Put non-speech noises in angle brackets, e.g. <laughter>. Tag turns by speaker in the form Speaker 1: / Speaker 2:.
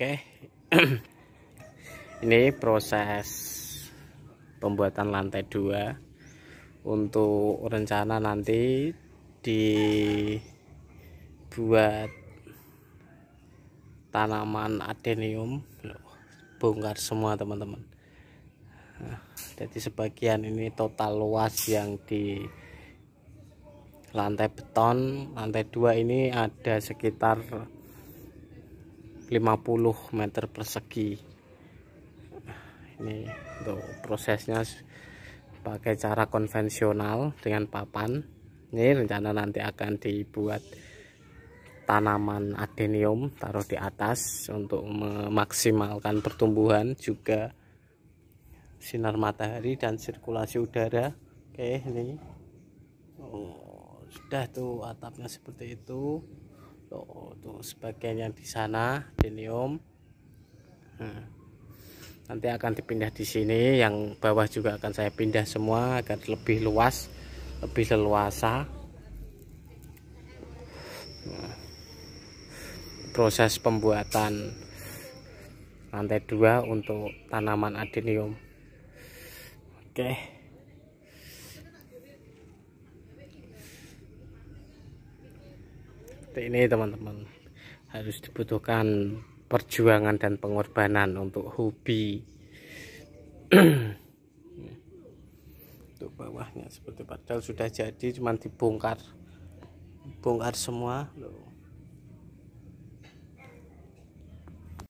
Speaker 1: Oke <clears throat> ini proses pembuatan lantai 2 untuk rencana nanti dibuat tanaman adenium bongkar semua teman-teman nah, jadi sebagian ini total luas yang di lantai beton lantai dua ini ada sekitar 50 meter persegi ini untuk prosesnya pakai cara konvensional dengan papan ini rencana nanti akan dibuat tanaman adenium taruh di atas untuk memaksimalkan pertumbuhan juga sinar matahari dan sirkulasi udara oke ini oh, sudah tuh atapnya seperti itu tuh, tuh sebagian yang di sana denium hmm. nanti akan dipindah di sini yang bawah juga akan saya pindah semua agar lebih luas lebih leluasa hmm. proses pembuatan lantai dua untuk tanaman adenium oke okay. seperti ini teman-teman harus dibutuhkan perjuangan dan pengorbanan untuk hobi untuk bawahnya seperti padahal sudah jadi cuman dibongkar bongkar semua loh